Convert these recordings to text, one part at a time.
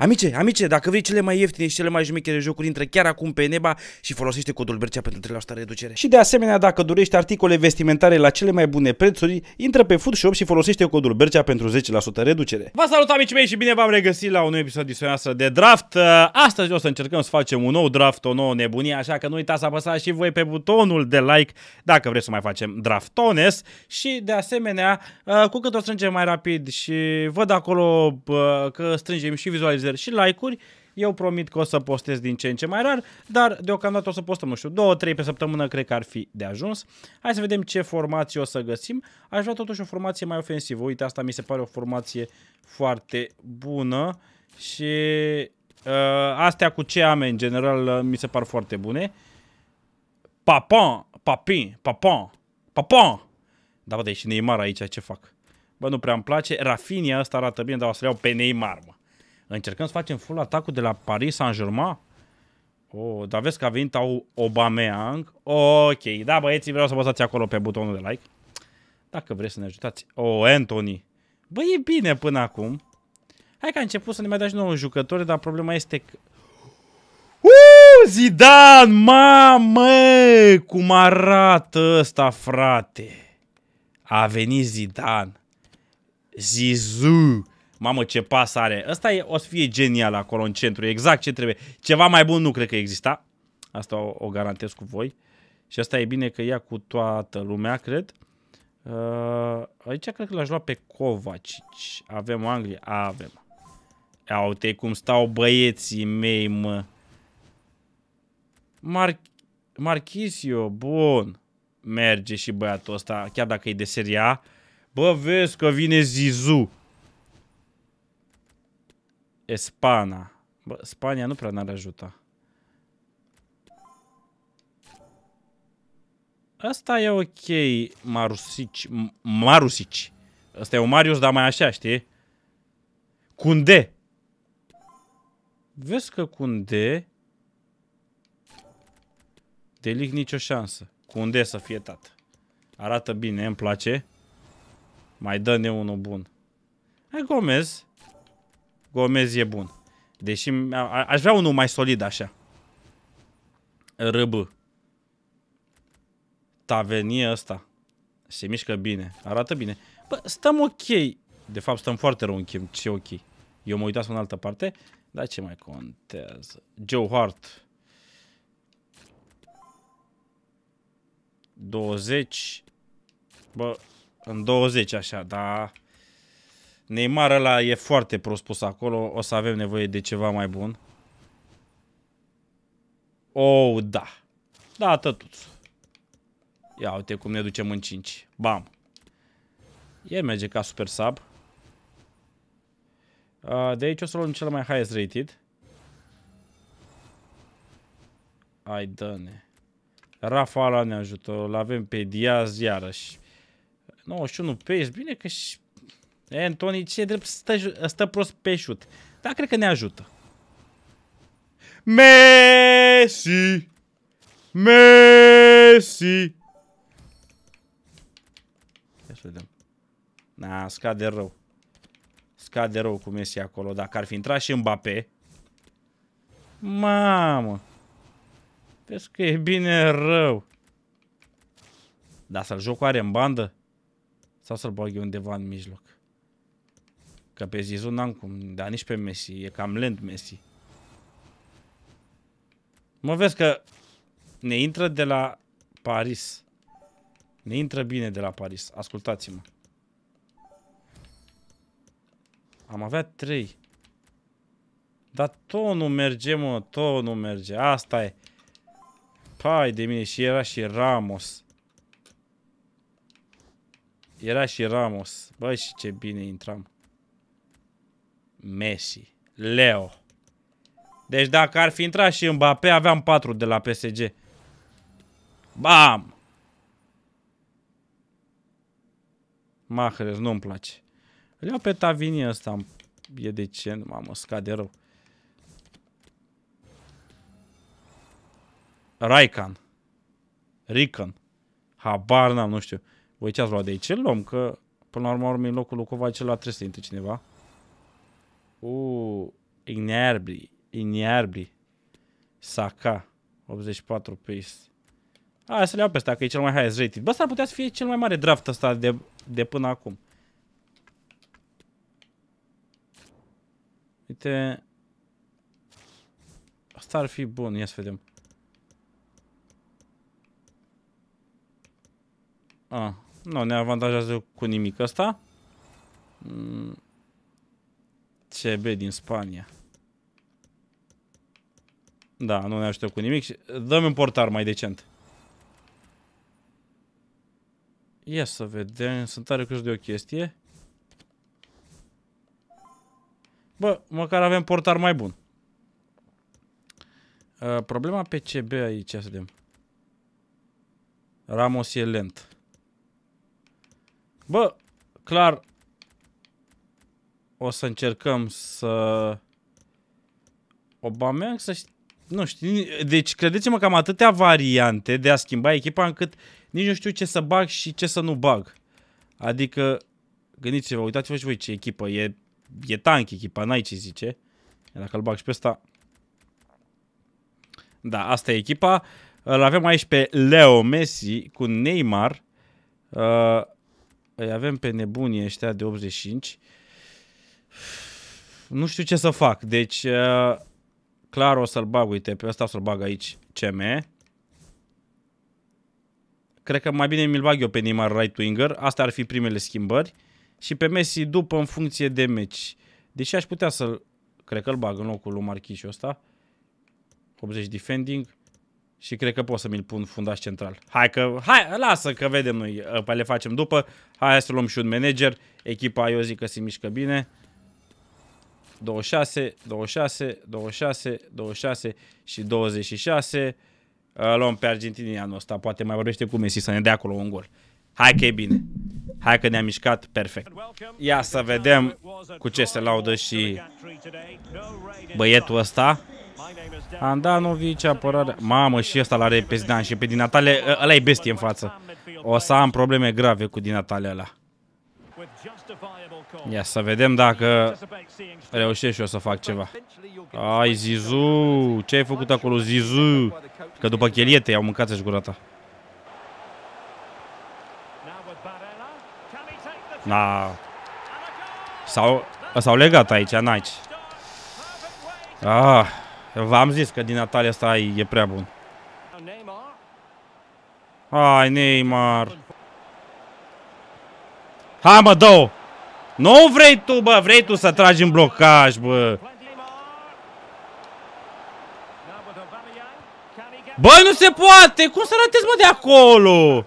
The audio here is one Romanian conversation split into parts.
Amice, amice, dacă vrei cele mai ieftine și cele mai jumechere jocuri, intră chiar acum pe Neba și folosește codul Bercea pentru 3% reducere. Și de asemenea, dacă dorești articole vestimentare la cele mai bune prețuri, intră pe Foodshop și folosește codul Bercea pentru 10% reducere. Vă salut, amici mei, și bine v-am regăsit la un nou episod din de draft. Uh, astăzi o să încercăm să facem un nou draft, o nouă nebunie, așa că nu uitați să apăsați și voi pe butonul de like dacă vreți să mai facem draftones și de asemenea, uh, cu cât o strângem mai rapid și văd acolo uh, că strângem și vizualizări share și like-uri. Eu promit că o să postez din ce în ce mai rar, dar deocamdată o să postăm, nu știu, două, trei pe săptămână cred că ar fi de ajuns. Hai să vedem ce formație o să găsim. Aș vrea totuși o formație mai ofensivă. Uite, asta mi se pare o formație foarte bună și uh, astea cu ce am în general uh, mi se par foarte bune. Papin, papin, papin, papin. Da, bă, dar e și Neymar aici, ce fac? Bă, nu prea îmi place. Rafinia asta arată bine, dar o să iau pe Neymar, mă. Încercăm să facem full atacul de la Paris Saint-Germain? Oh, dar vezi că a venit au Obameang. ok, da băieții, vreau să apăsați acolo pe butonul de like. Dacă vreți să ne ajutați. Oh, Anthony. Băi, e bine până acum. Hai că a început să ne mai dea și nouă jucători, dar problema este că... Uh, Zidane, mamă, cum arată ăsta, frate. A venit Zidane. Zizou mamă ce pas are. Ăsta e, o să fie genial acolo în centru, exact ce trebuie. Ceva mai bun nu cred că exista, asta o, o garantez cu voi. Și asta e bine că ia cu toată lumea, cred. Uh, aici cred că l-aș lua pe Kovacic. Avem Anglia? Avem. Ia uite cum stau băieții mei, mă. Mar Marchisio, bun. Merge și băiatul ăsta, chiar dacă e de seria Bă, vezi că vine Zizu. Espana. Bă, Spania nu prea n-ar ajuta. Asta e ok, Marusici. Marusici. Asta e un Marius, dar mai așa, știi? Cunde. Vezi că Cunde... Delic nicio șansă. Cunde să fie tată. Arată bine, îmi place. Mai dă-ne unul bun. Hai Gomez. Gomez e bun. Deși a, aș vrea unul mai solid așa. Râbă. Tavenie ăsta. Se mișcă bine. Arată bine. Bă, stăm ok. De fapt, stăm foarte rău în chem. Ce ok. Eu mă uitați în altă parte. Dar ce mai contează? Joe Hart. 20. Bă, în 20 așa, da. Neymar ăla e foarte prost pus acolo, o să avem nevoie de ceva mai bun. Oh, da. Da, tătuț. Ia uite cum ne ducem în 5. Bam. El merge ca super sub. De aici o să luăm cel mai highest rated. Ai, dă-ne. Rafa ala ne ajută. L-avem pe Diaz iarăși. 91 pace. Bine că și Anthony, ce drept stă, stă prost pe șut. Dar cred că ne ajută. Messi! Messi! Ia să vedem. Na, scade rău. Scade rău cu Messi acolo. Dacă ar fi intrat și Mbappé. Mamă! Vezi că e bine rău. Dar să-l joc oare în bandă? Sau să-l bag undeva în mijloc? Că pe Zizou n-am cum, dar nici pe Messi. E cam lent Messi. Mă vezi că ne intră de la Paris. Ne intră bine de la Paris. Ascultați-mă. Am avea 3. Dar tot nu merge, mă. Tot nu merge. Asta e. Pai de mine. Și era și Ramos. Era și Ramos. Băi, și ce bine intram. Messi, Leo. Deci dacă ar fi intrat și Mbappé, aveam 4 de la PSG. Bam! Mahrez, nu-mi place. Îl iau pe Tavini ăsta. E decent, mamă, scade rău. Raikan. Rican. Habar n-am, nu știu. Voi ce ați luat de aici? Îl luăm, că până la urmă, în locul lui Kovac, trebuie să intre cineva. U, Ignarbri, Ignarbri, Saka, 84 pace. Hai să le iau pe ăsta, că e cel mai highest rated. Bă, s-ar putea să fie cel mai mare draft ăsta de, de până acum. Uite... Asta ar fi bun, ia să vedem. Ah, nu ne avantajează cu nimic ăsta. Mm. CB din Spania. Da, nu ne ajută cu nimic. Uh, dăm un portar mai decent. Ia să vedem. Sunt tare câș de o chestie. Bă, măcar avem portar mai bun. Uh, problema pe CB aici, să vedem. Ramos e lent. Bă, clar, o să încercăm să... Obama să știi... Nu știu, deci credeți-mă că am atâtea variante de a schimba echipa încât nici nu știu ce să bag și ce să nu bag. Adică, gândiți-vă, uitați-vă și voi ce echipă, e, e tank echipa, n-ai ce zice. Dacă îl bag și pe ăsta... Da, asta e echipa. Îl avem aici pe Leo Messi cu Neymar. Uh, îi avem pe nebunie ăștia de 85 nu știu ce să fac. Deci, uh, clar o să-l bag, uite, pe ăsta o să-l bag aici, CM. Cred că mai bine mi-l bag eu pe Neymar right winger. Asta ar fi primele schimbări. Și pe Messi după în funcție de meci. Deși aș putea să-l... Cred că îl bag în locul lui Marchișul ăsta. 80 defending. Și cred că pot să mi-l pun fundaș central. Hai că... Hai, lasă că vedem noi. Ă, le facem după. Hai să luăm și un manager. Echipa, eu zic că se mișcă bine. 26, 26, 26, 26 și 26. Ă, luăm pe Argentinii anul ăsta, poate mai vorbește cu Messi să ne dea acolo un gol. Hai că e bine. Hai că ne-am mișcat perfect. Ia să vedem cu ce se laudă și băietul ăsta. Andanovici, apărare. Mamă, și ăsta l-are pe Zidane și pe Din Natale. Ă, ăla e bestie în față. O să am probleme grave cu Din Natale ăla. Ia să vedem dacă reușesc și eu să fac ceva. Ai, Zizu! Ce ai făcut acolo, Zizu? Că după chelie te iau, mâncați-și gura ta. Na. S-au s-au legat aici, Naci. Ah, v-am zis că din Natalia asta e prea bun. Hai, Neymar. Hai, mă, două! Nu vrei tu, bă, vrei tu să tragi în blocaj, bă. Bă, nu se poate! Cum să ratezi, mă, de acolo?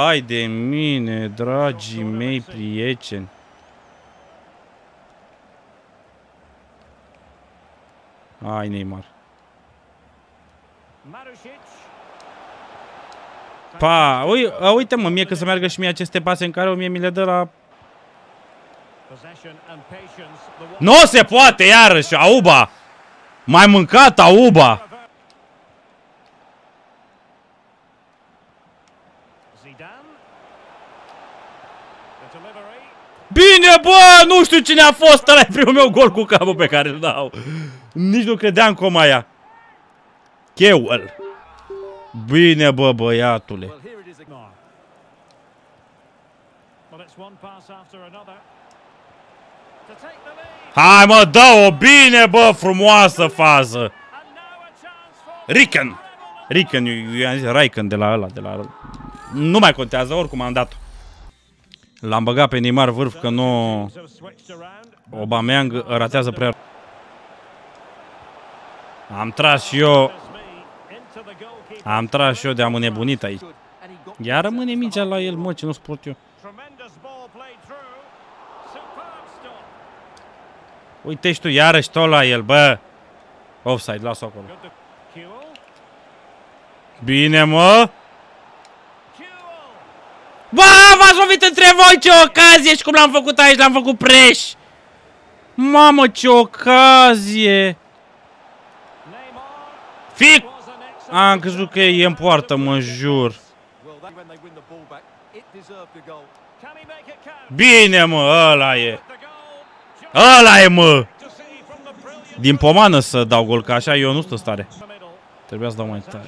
Ai de mine, dragii mei prieteni. Ai, Neymar. Pa, uite mă, mie că să meargă și mie aceste pase în care o mie mi le dă la nu se poate iarăși, Auba! Mai mâncat Auba! Bine, bă! Nu știu cine a fost, ăla e primul meu gol cu capul pe care îl dau. Nici nu credeam cum aia. Cheul. Bine, bă, băiatule. Well, Hai mă, dă-o bine, bă, frumoasă fază! Riken! Riken, eu i-am zis Riken de la ăla, de la... Nu mai contează, oricum am dat-o. L-am băgat pe Neymar vârf că nu... Obameang ratează prea... Am tras și eu... Am tras și eu de am înnebunit aici. Iar rămâne mingea la el, mă, ce nu sport eu. Uite și tu, iarăși tot la el, bă. Offside, las-o acolo. Bine, mă! Bă, v-ați lovit între voi, ce ocazie! Și cum l-am făcut aici, l-am făcut preș! Mamă, ce ocazie! Fic! Am crezut că e în poartă, mă jur. Bine, mă, ăla e. Ăla e, mă! Din pomană să dau gol, că așa eu nu stă stare. Trebuia să dau mai tare.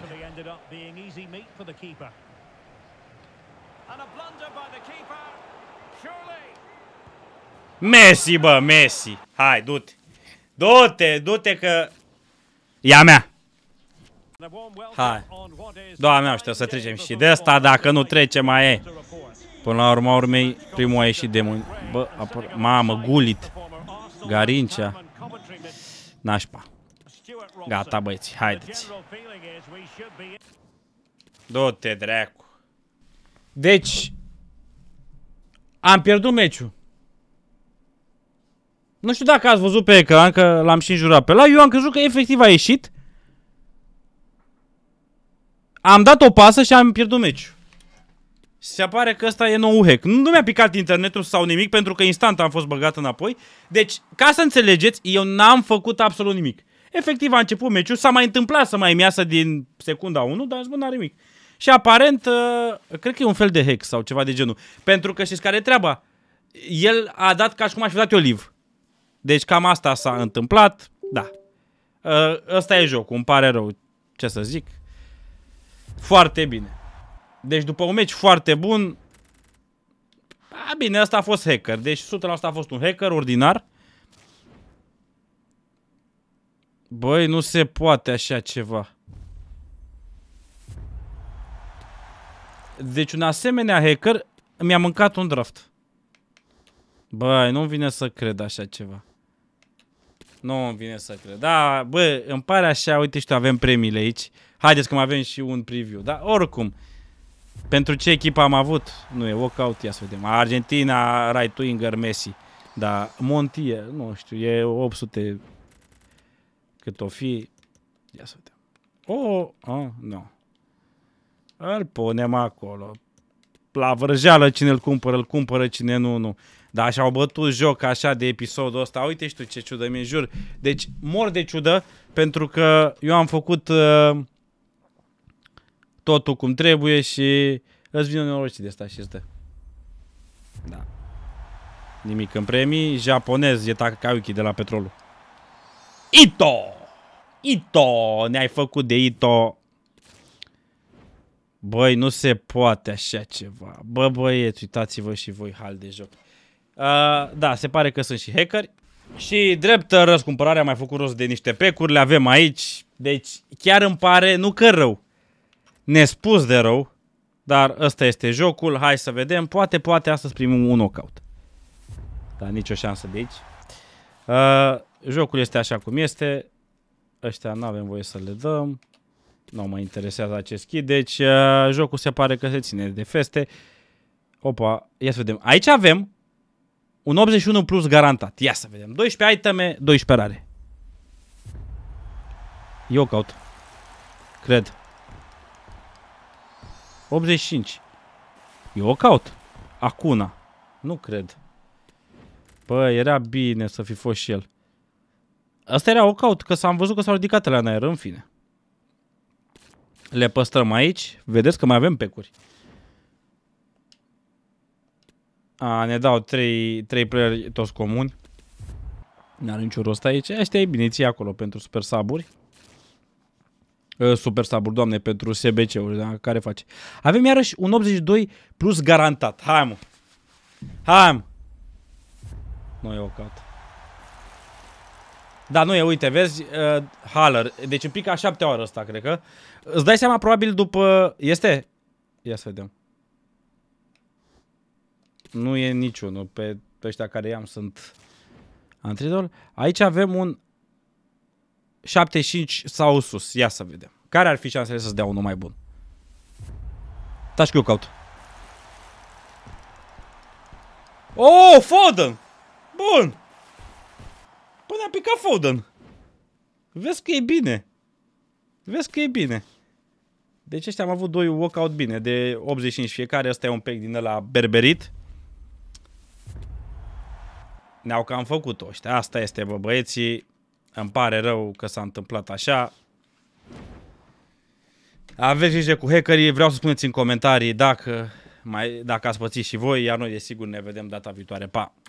Messi, bă, Messi. Hai, du-te. Du-te, du-te că... Ia mea. Hai. Doamne, știu să trecem și de asta, dacă nu trece mai e. Până la urma urmei, primul a ieșit de mâini. Bă, apăr... Mamă, gulit. Garincea. Nașpa. Gata, băieți, haideți. Du-te, dracu. Deci, am pierdut meciul. Nu știu dacă ați văzut pe ecran, că l-am și înjurat pe la. Eu am crezut că efectiv a ieșit. Am dat o pasă și am pierdut meciul. Se pare că ăsta e nou hack. Nu mi-a picat internetul sau nimic, pentru că instant am fost băgat înapoi. Deci, ca să înțelegeți, eu n-am făcut absolut nimic. Efectiv, a început meciul, s-a mai întâmplat să mai miasă din secunda 1, dar nu are nimic. Și aparent, uh, cred că e un fel de hack sau ceva de genul. Pentru că știți care e treaba? El a dat ca și cum aș fi dat eu live. Deci cam asta s-a întâmplat, da. Uh, ăsta e jocul, îmi pare rău, ce să zic. Foarte bine. Deci după un meci foarte bun... A, bine, asta a fost hacker. Deci 100% a fost un hacker ordinar. Băi, nu se poate așa ceva. Deci un asemenea hacker mi-a mâncat un draft. Băi, nu-mi vine să cred așa ceva. nu îmi vine să cred. Da, bă, îmi pare așa, uite știu, avem premiile aici. Haideți că mai avem și un preview. Dar oricum, pentru ce echipă am avut? Nu e walkout, ia să vedem. Argentina, right winger, Messi. Da, Montie, nu știu, e 800 cât o fi. Ia să vedem. O, oh, ah, nu. Îl punem acolo. La vrăjeală cine îl cumpără, îl cumpără, cine nu, nu. Dar așa au bătut joc așa de episodul ăsta. Uite și tu ce ciudă mi jur. Deci mor de ciudă pentru că eu am făcut... Uh, totul cum trebuie și îți vine nenorocit de asta și îți dă. Da. Nimic în premii. Japonez e Takayuki de la Petrolul. Ito! Ito! Ne-ai făcut de Ito. Băi, nu se poate așa ceva. Bă, băieți, uitați-vă și voi hal de joc. Uh, da, se pare că sunt și hackeri. Și drept răscumpărare am mai făcut rost de niște pecuri, le avem aici. Deci chiar îmi pare, nu că rău, nespus de rău, dar ăsta este jocul, hai să vedem, poate, poate astăzi primim un knockout. Dar nicio șansă de aici. Uh, jocul este așa cum este, ăștia nu avem voie să le dăm, nu mă interesează acest kit, deci uh, jocul se pare că se ține de feste. Opa, ia să vedem, aici avem un 81 plus garantat, ia să vedem, 12 iteme, 12 rare. Eu caut, cred. 85. Eu o caut. Acuna. Nu cred. Bă, păi, era bine să fi fost și el. Asta era o caut, că s-am văzut că s-au ridicat la în aer, în fine. Le păstrăm aici. Vedeți că mai avem pecuri. A, ne dau 3, 3 playeri toți comuni. N-are niciun rost aici. Aștia e bine, ții acolo pentru super saburi. Ă, super saburi, doamne, pentru SBC-uri, da? care face. Avem iarăși un 82 plus garantat. Hai, mă! Hai, mă! Nu e ocat. Da, nu e, uite, vezi, uh, Haller. Deci un pic a șaptea oară asta, cred că. Îți dai seama, probabil, după... Este? Ia să vedem. Nu e niciunul. Pe, pe ăștia care i-am sunt antridol. Aici avem un 75 sau sus. Ia să vedem. Care ar fi șansele să-ți dea unul mai bun? Taci că eu caut. Oh, Foden! Bun! Până a picat Foden. Vezi că e bine. Vezi că e bine. Deci ăștia am avut doi walkout bine, de 85 fiecare. Asta e un pack din la berberit. Ne-au cam făcut ăștia. Asta este, bă, băieții. Îmi pare rău că s-a întâmplat așa. Aveți grijă cu hackerii, vreau să spuneți în comentarii dacă, mai, dacă ați pățit și voi, iar noi desigur ne vedem data viitoare. Pa!